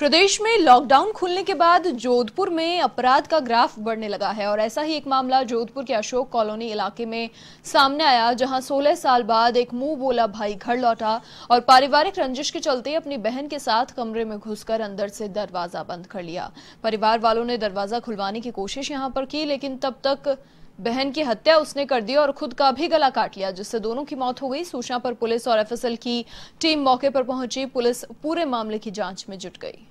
प्रदेश में लॉकडाउन खुलने के बाद जोधपुर में अपराध का ग्राफ बढ़ने लगा है और ऐसा ही एक मामला जोधपुर के अशोक कॉलोनी इलाके में सामने आया जहां 16 साल बाद एक मुंह बोला भाई घर लौटा और पारिवारिक रंजिश के चलते अपनी बहन के साथ कमरे में घुसकर अंदर से दरवाजा बंद कर लिया परिवार वालों ने दरवाजा खुलवाने की कोशिश यहां पर की लेकिन तब तक बहन की हत्या उसने कर दी और खुद का भी गला काट लिया जिससे दोनों की मौत हो गई सूचना पर पुलिस और एफएसएल की टीम मौके पर पहुंची पुलिस पूरे मामले की जांच में जुट गई